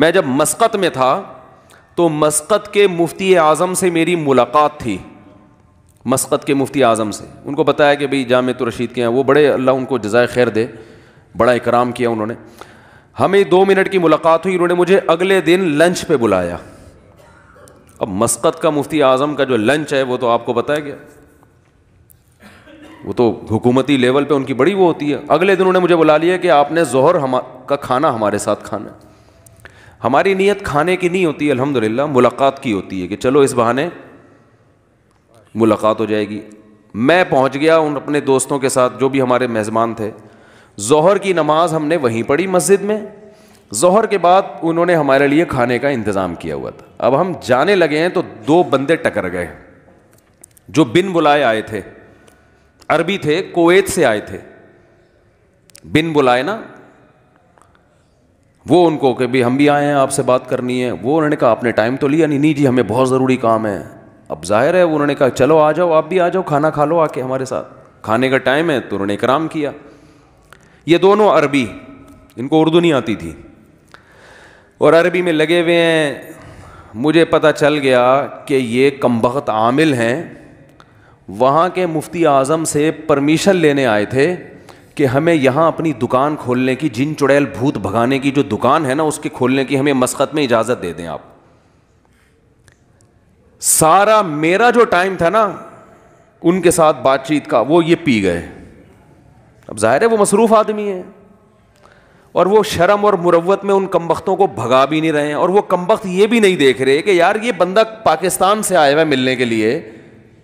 मैं जब मस्कत में था तो मस्कत के मुफ्ती आज़म से मेरी मुलाकात थी मस्कत के मुफ्ती आज़म से उनको बताया कि भाई जाम तो रशीद के हैं वो बड़े अल्लाह उनको जजाय खैर दे बड़ा इकराम किया उन्होंने हमें दो मिनट की मुलाकात हुई उन्होंने मुझे अगले दिन लंच पे बुलाया अब मस्कत का मुफ्ती आज़म का जो लंच है वो तो आपको बताया गया वो तो हुकूमती लेवल पे उनकी बड़ी वो होती है अगले दिन उन्होंने मुझे बुला लिया कि आपने जहर हम का खाना हमारे साथ खाना है हमारी नीयत खाने की नहीं होती अलहमद ला मुलाकात की होती है कि चलो इस बहाने मुलाकात हो जाएगी मैं पहुँच गया उन अपने दोस्तों के साथ जो भी हमारे मेज़बान थे जहर की नमाज़ हमने वहीं पढ़ी मस्जिद में जहर के बाद उन्होंने हमारे लिए खाने का इंतज़ाम किया हुआ था अब हम जाने लगे हैं तो दो बंदे टकर गए जो बिन बुलाए आए थे अरबी थे कोवैत से आए थे बिन बुलाए ना वो उनको कि भाई हम भी आए हैं आपसे बात करनी है वो उन्होंने कहा आपने टाइम तो लिया नहीं नहीं जी हमें बहुत ज़रूरी काम है अब जाहिर है उन्होंने कहा चलो आ जाओ आप भी आ जाओ खाना खा लो आके हमारे साथ खाने का टाइम है तो उन्होंने इकराम किया ये दोनों अरबी इनको उर्दू नहीं आती थी और अरबी में लगे हुए हैं मुझे पता चल गया कि ये कम आमिल हैं वहाँ के मुफ्ती आज़म से परमिशन लेने आए थे कि हमें यहाँ अपनी दुकान खोलने की जिन चुड़ैल भूत भगाने की जो दुकान है ना उसके खोलने की हमें मस्कत में इजाज़त दे दें आप सारा मेरा जो टाइम था ना उनके साथ बातचीत का वो ये पी गए अब जाहिर है वो मसरूफ़ आदमी है और वो शर्म और मुरवत में उन कमबख्तों को भगा भी नहीं रहे हैं और वो कमबख्त ये भी नहीं देख रहे कि यार ये बंदा पाकिस्तान से आया हुआ मिलने के लिए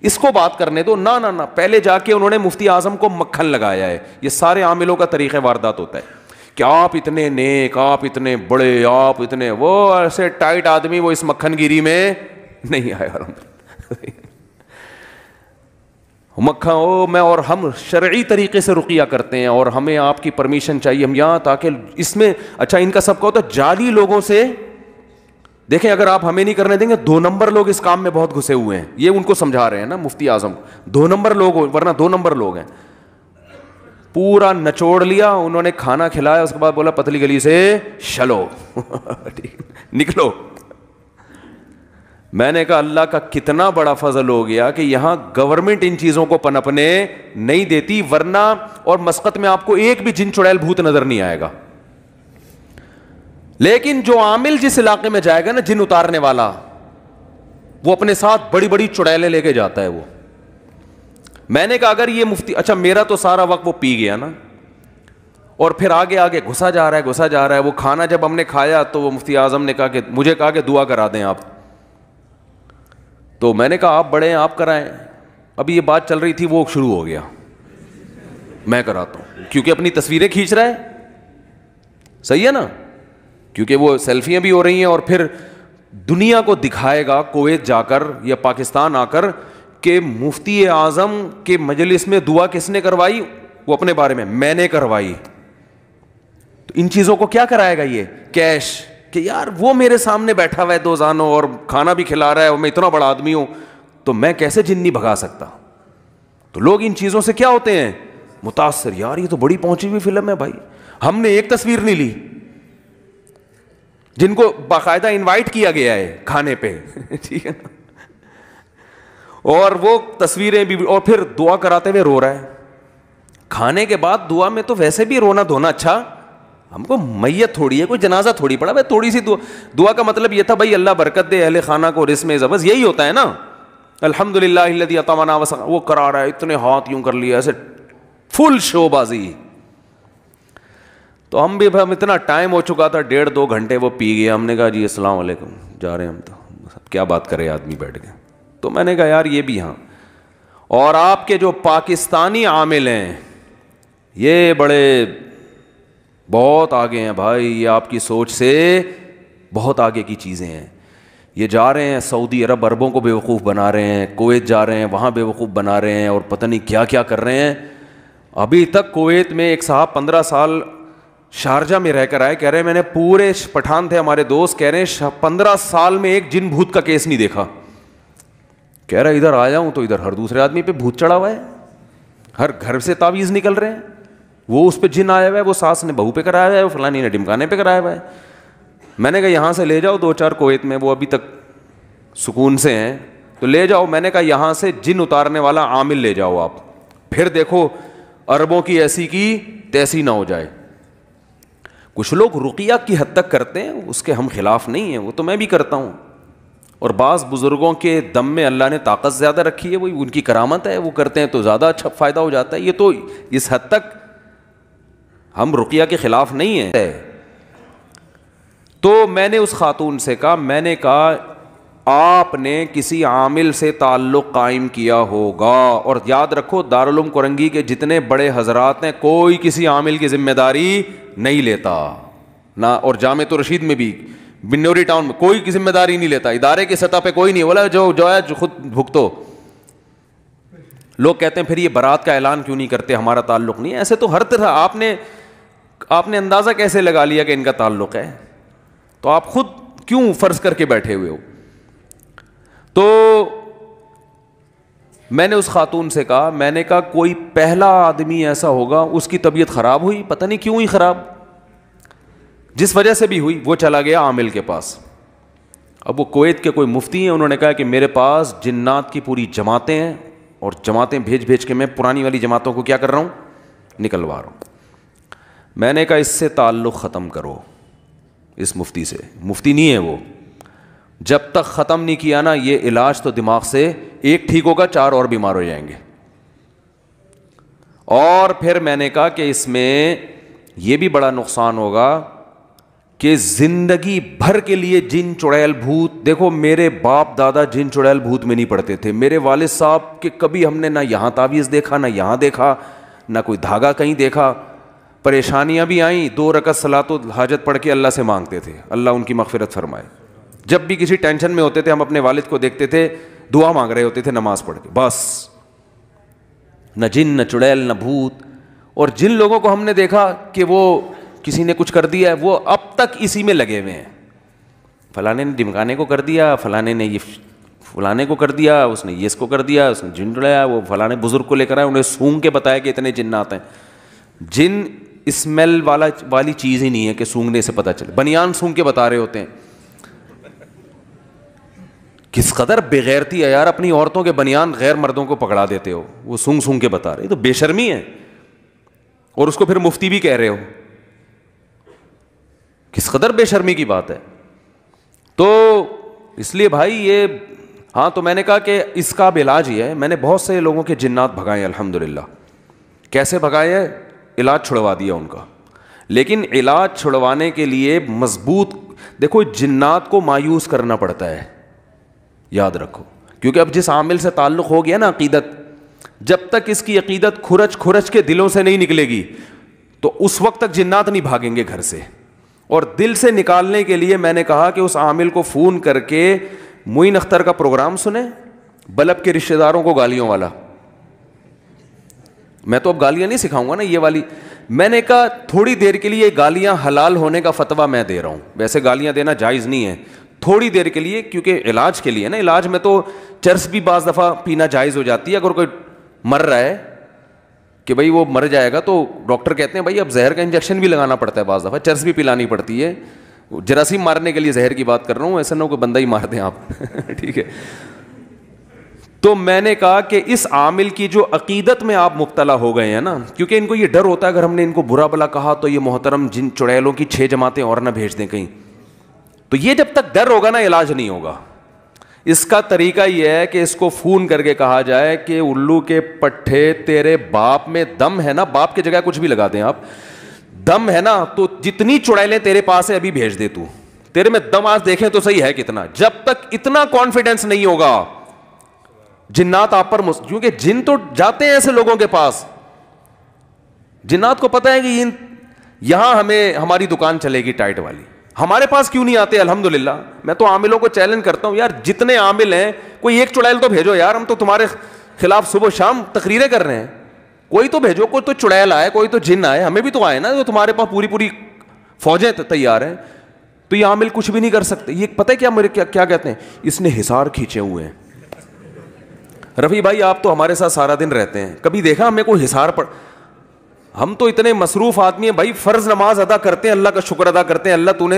इसको बात करने दो ना ना ना पहले जाके उन्होंने मुफ्ती आजम को मक्खन लगाया है ये सारे आमिलों का तरीके वारदात होता है कि आप इतने नेक आप इतने बड़े आप इतने वो ऐसे टाइट आदमी वो इस मक्खनगिरी में नहीं आया मक्खा ओ मैं और हम शर्य तरीके से रुकिया करते हैं और हमें आपकी परमिशन चाहिए हम यहाँ ताकि इसमें अच्छा इनका सब होता तो जाली लोगों से देखें अगर आप हमें नहीं करने देंगे दो नंबर लोग इस काम में बहुत घुसे हुए हैं ये उनको समझा रहे हैं ना मुफ्ती आजम दो नंबर लोग वरना दो नंबर लोग हैं पूरा नचोड़ लिया उन्होंने खाना खिलाया उसके बाद बोला पतली गली से चलो निकलो मैंने कहा अल्लाह का कितना बड़ा फजल हो गया कि यहां गवर्नमेंट इन चीज़ों को पनपने नहीं देती वरना और मस्कत में आपको एक भी जिन चुड़ैल भूत नज़र नहीं आएगा लेकिन जो आमिल जिस इलाके में जाएगा ना जिन उतारने वाला वो अपने साथ बड़ी बड़ी चुड़ैले लेके जाता है वो मैंने कहा अगर ये मुफ्ती अच्छा मेरा तो सारा वक्त वो पी गया ना और फिर आगे आगे घुसा जा रहा है घुसा जा रहा है वो खाना जब हमने खाया तो वो मुफ्ती आजम ने कहा कि मुझे कहा कि दुआ करा दें आप तो मैंने कहा आप बड़े हैं आप कराएं अभी ये बात चल रही थी वो शुरू हो गया मैं कराता हूँ क्योंकि अपनी तस्वीरें खींच रहे हैं सही है ना क्योंकि वो सेल्फियाँ भी हो रही हैं और फिर दुनिया को दिखाएगा कोवैत जाकर या पाकिस्तान आकर के मुफ्ती आज़म के मजलिस में दुआ किसने करवाई वो अपने बारे में मैंने करवाई तो इन चीज़ों को क्या कराएगा ये कैश कि यार वो मेरे सामने बैठा हुआ है दो जानों और खाना भी खिला रहा है और मैं इतना बड़ा आदमी हूँ तो मैं कैसे जिन्नी भगा सकता तो लोग इन चीज़ों से क्या होते हैं मुतासर यार ये तो बड़ी पहुंची हुई फिल्म है भाई हमने एक तस्वीर नहीं ली जिनको बाकायदा इनवाइट किया गया है खाने पे ठीक है और वो तस्वीरें भी और फिर दुआ कराते हुए रो रहा है खाने के बाद दुआ में तो वैसे भी रोना धोना अच्छा हमको मैयत थोड़ी है कोई जनाजा थोड़ी पड़ा भाई थोड़ी सी दुआ दुआ का मतलब ये था भाई अल्लाह बरकत दे अहल खाना को रिस्म जबस यही होता है ना अल्हम्दुलिल्लाह अतमाना वो करा रहा है इतने हाथ यूं कर लिया ऐसे फुल शोबाजी तो हम भी हम इतना टाइम हो चुका था डेढ़ दो घंटे वो पी गए हमने कहा जी असलम जा रहे हैं हम तो क्या बात करें आदमी बैठ गए तो मैंने कहा यार ये भी हाँ और आपके जो पाकिस्तानी आमिल हैं ये बड़े बहुत आगे हैं भाई ये आपकी सोच से बहुत आगे की चीज़ें हैं ये जा रहे हैं सऊदी अरब अरबों को बेवकूफ़ बना रहे हैं कोवैत जा रहे हैं वहाँ बेवकूफ़ बना रहे हैं और पता नहीं क्या क्या कर रहे हैं अभी तक कोवैत में एक साहब पंद्रह साल शारजा में रहकर आए कह रहे हैं मैंने पूरे पठान थे हमारे दोस्त कह रहे हैं पंद्रह साल में एक जिन भूत का केस नहीं देखा कह रहा इधर आ हूं तो इधर हर दूसरे आदमी पे भूत चढ़ा हुआ है हर घर से तावीज़ निकल रहे हैं वो उस पर जिन आया हुआ है वो सास ने बहू पे कराया हुआ है वो फलानी ने डिमकाने पर कराया हुआ है मैंने कहा यहाँ से ले जाओ दो चार कोवेत में वो अभी तक सुकून से हैं तो ले जाओ मैंने कहा यहाँ से जिन उतारने वाला आमिल ले जाओ आप फिर देखो अरबों की ऐसी की तैसी ना हो जाए कुछ लोग रुकिया की हद तक करते हैं उसके हम खिलाफ नहीं हैं वो तो मैं भी करता हूँ और बास बुज़ुर्गों के दम में अल्लाह ने ताकत ज़्यादा रखी है वही उनकी करामत है वो करते हैं तो ज़्यादा अच्छा फ़ायदा हो जाता है ये तो इस हद तक हम रुकिया के ख़िलाफ़ नहीं हैं तो मैंने उस खातून से कहा मैंने कहा आपने किसी आमिल से ताल्लुक़ कायम किया होगा और याद रखो दारुलम कुरंगी के जितने बड़े हजरात हैं कोई किसी आमिल की जिम्मेदारी नहीं लेता ना और जाम तो रशीद में भी बिन्नौरी टाउन में कोई जिम्मेदारी नहीं लेता इदारे की सतह पे कोई नहीं बोला जो जो है जो खुद भुगतो लोग कहते हैं फिर ये बारात का ऐलान क्यों नहीं करते हमारा ताल्लुक नहीं ऐसे तो हर तरह आपने आपने अंदाज़ा कैसे लगा लिया कि इनका ताल्लुक है तो आप खुद क्यों फ़र्ज करके बैठे हुए हो तो मैंने उस खातून से कहा मैंने कहा कोई पहला आदमी ऐसा होगा उसकी तबीयत ख़राब हुई पता नहीं क्यों ही ख़राब जिस वजह से भी हुई वो चला गया आमिल के पास अब वो कोवैत के कोई मुफ्ती हैं उन्होंने कहा कि मेरे पास जिन्नात की पूरी जमातें हैं और जमातें भेज भेज के मैं पुरानी वाली जमातों को क्या कर रहा हूँ निकलवा रहा हूँ मैंने कहा इससे ताल्लुक़ ख़त्म करो इस मुफ्ती से मुफ्ती नहीं है वो जब तक ख़त्म नहीं किया ना ये इलाज तो दिमाग से एक ठीक होगा चार और बीमार हो जाएंगे और फिर मैंने कहा कि इसमें यह भी बड़ा नुकसान होगा कि जिंदगी भर के लिए जिन चुड़ैल भूत देखो मेरे बाप दादा जिन चुड़ैल भूत में नहीं पढ़ते थे मेरे वाले साहब के कभी हमने ना यहाँ तावीज़ देखा ना यहाँ देखा ना कोई धागा कहीं देखा परेशानियाँ भी आईं दो रकत सलात हाजत पढ़ के अल्लाह से मांगते थे अल्लाह उनकी मगफरत फरमाए जब भी किसी टेंशन में होते थे हम अपने वालिद को देखते थे दुआ मांग रहे होते थे नमाज पढ़ के बस न जिन न चुड़ैल न भूत और जिन लोगों को हमने देखा कि वो किसी ने कुछ कर दिया है वो अब तक इसी में लगे हुए हैं फलाने ने दिमकाने को कर दिया फलाने ने ये फलाने को कर दिया उसने ये इसको कर दिया उसने जिन डुलाया वो फलाने बुज़ुर्ग को लेकर आए उन्हें सूंघ के बताया कि इतने आते हैं जिन स्मेल वाला वाली चीज़ ही नहीं है कि सूंघने से पता चले बनियान सूंघ के बता रहे होते हैं किस कदर बेगैरती है यार अपनी औरतों के बनियान गैर मर्दों को पकड़ा देते हो वो सूंघ सूंघ के बता रहे तो बेशर्मी है और उसको फिर मुफ्ती भी कह रहे हो किस कदर बेशर्मी की बात है तो इसलिए भाई ये हाँ तो मैंने कहा कि इसका अब इलाज ही है मैंने बहुत से लोगों के जिन्नात भगाए अल्हम्दुलिल्लाह कैसे भगाए है इलाज छुड़वा दिया उनका लेकिन इलाज छुड़वाने के लिए मजबूत देखो जिन्नात को मायूस करना पड़ता है याद रखो क्योंकि अब जिस आमिल से ताल्लुक़ हो गया ना अकीदत जब तक इसकी अकीदत खुरच खुरच के दिलों से नहीं निकलेगी तो उस वक्त तक जिन्नात नहीं भागेंगे घर से और दिल से निकालने के लिए मैंने कहा कि उस आमिल को फ़ोन करके मुइन अख्तर का प्रोग्राम सुने बल्ब के रिश्तेदारों को गालियों वाला मैं तो अब गालियां नहीं सिखाऊंगा ना ये वाली मैंने कहा थोड़ी देर के लिए गालियां हलाल होने का फतवा मैं दे रहा हूं वैसे गालियां देना जायज़ नहीं है थोड़ी देर के लिए क्योंकि इलाज के लिए ना इलाज में तो चर्स भी बाज़ दफ़ा पीना जायज़ हो जाती है अगर कोई मर रहा है कि भाई वो मर जाएगा तो डॉक्टर कहते हैं भाई अब जहर का इंजेक्शन भी लगाना पड़ता है बाज़ दफ़ा चर्स भी पिलानी पड़ती है जरासीम मारने के लिए जहर की बात कर रहा हूँ ऐसा ना हो बंदा ही मार दें आप ठीक है तो मैंने कहा कि इस आमिल की जो अकीदत में आप मुबतला हो गए हैं ना क्योंकि इनको ये डर होता है अगर हमने इनको बुरा भला कहा तो ये मोहतरम जिन चुड़ैलों की छः जमातें और ना भेज दें कहीं तो ये जब तक डर होगा ना इलाज नहीं होगा इसका तरीका यह है कि इसको फोन करके कहा जाए कि उल्लू के पट्टे तेरे बाप में दम है ना बाप की जगह कुछ भी लगा दे आप दम है ना तो जितनी चुड़ैलें तेरे पास है अभी भेज दे तू तेरे में दम आज देखें तो सही है कितना जब तक इतना कॉन्फिडेंस नहीं होगा जिन्नात आप पर क्योंकि जिन तो जाते हैं ऐसे लोगों के पास जिन्नात को पता है कि इन यहां हमें हमारी दुकान चलेगी टाइट वाली हमारे पास क्यों नहीं आते अल्हम्दुलिल्लाह मैं तो आमिलों को चैलेंज करता हूं यार जितने आमिल हैं कोई एक चुड़ैल तो भेजो यार हम तो तुम्हारे खिलाफ सुबह शाम तकरीरें कर रहे हैं कोई तो भेजो कोई तो चुड़ैल आए कोई तो जिन आए हमें भी तो आए ना जो तुम्हारे पास पूरी पूरी फौजें तैयार हैं तो ये आमिल कुछ भी नहीं कर सकते ये पता है क्या मेरे क्या क्या कहते हैं इसने हिसार खींचे हुए हैं रफ़ी भाई आप तो हमारे साथ सारा दिन रहते हैं कभी देखा हमें कोई हिसार पड़ हम तो इतने मसरूफ़ आदमी हैं भाई फ़र्ज़ नमाज अदा करते हैं अल्लाह का शुक्र अदा करते हैं अल्लाह तूने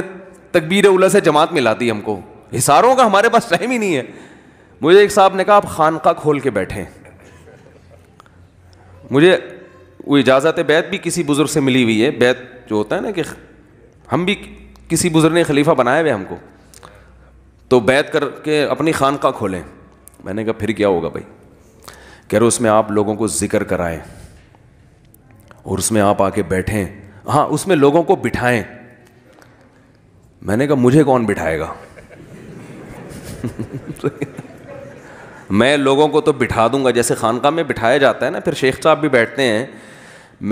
तकबीर उल्ला से जमात में लाती हमको हिसारों का हमारे पास टाइम ही नहीं है मुझे एक साहब ने कहा आप खानका खोल के बैठे मुझे वो इजाज़त बैत भी किसी बुज़ुर्ग से मिली हुई है बैत जो होता है ना कि हम भी किसी बुज़ुर्ग ने खलीफा बनाया हुए हमको तो बैत करके अपनी खानका खोलें मैंने कहा फिर क्या होगा भाई कह रहे उसमें आप लोगों को ज़िक्र कराएं और उसमें आप आके बैठें हाँ उसमें लोगों को बिठाएं मैंने कहा मुझे कौन बिठाएगा मैं लोगों को तो बिठा दूंगा जैसे खानका में बिठाया जाता है ना फिर शेख साहब भी बैठते हैं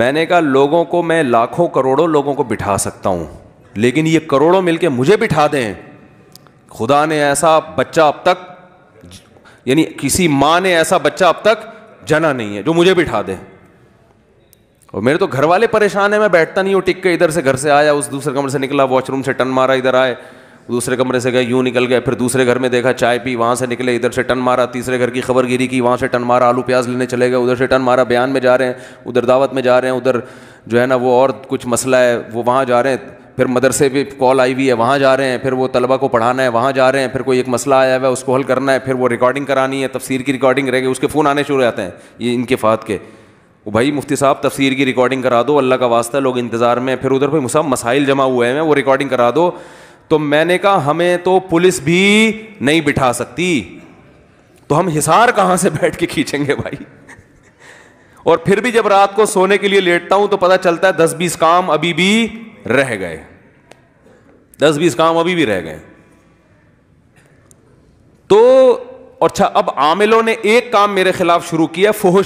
मैंने कहा लोगों को मैं लाखों करोड़ों लोगों को बिठा सकता हूँ लेकिन ये करोड़ों मिलके मुझे बिठा दें खुदा ने ऐसा बच्चा अब तक यानी किसी माँ ने ऐसा बच्चा अब तक जना नहीं है जो मुझे बिठा दें और मेरे तो घर वाले परेशान है मैं बैठता नहीं हूँ टिक के इधर से घर से आया उस दूसरे कमरे से निकला वॉशरूम से टन मारा इधर आए दूसरे कमरे से गए यूँ निकल गए फिर दूसरे घर में देखा चाय पी वहाँ से निकले इधर से टन मारा तीसरे घर की खबर गिरी की वहाँ से टन मारा आलू प्याज लेने चले गए उधर से टन मारा बयान में जा रहे हैं उधर दावत में जा रहे हैं उधर जो है ना वो और कुछ मसला है वो वहाँ जा रहे हैं फिर मदरसे भी कॉल आई हुई है वहाँ जा रहे हैं फिर वो तलबा को पढ़ाना है वहाँ जा रहे हैं फिर कोई एक मसला आया हुआ है उसको हल करना है फिर वो रिकॉर्डिंग करानी है तफसीर की रिकॉर्डिंग रह गई उसके फ़ोन आने शुरू हो जाते हैं ये इनके फात के वो भाई मुफ्ती साहब तफसीर की रिकॉर्डिंग करा दो अल्लाह का वास्ता लोग इंतज़ार में फिर उधर भाई साहब मसाइल जमा हुए हैं वो रिकॉर्डिंग करा दो तो मैंने कहा हमें तो पुलिस भी नहीं बिठा सकती तो हम हिसार कहाँ से बैठ के खींचेंगे भाई और फिर भी जब रात को सोने के लिए लेटता हूं तो पता चलता है दस बीस काम अभी भी रह गए दस बीस काम अभी भी रह गए तो अच्छा अब आमिलों ने एक काम मेरे खिलाफ शुरू किया फोह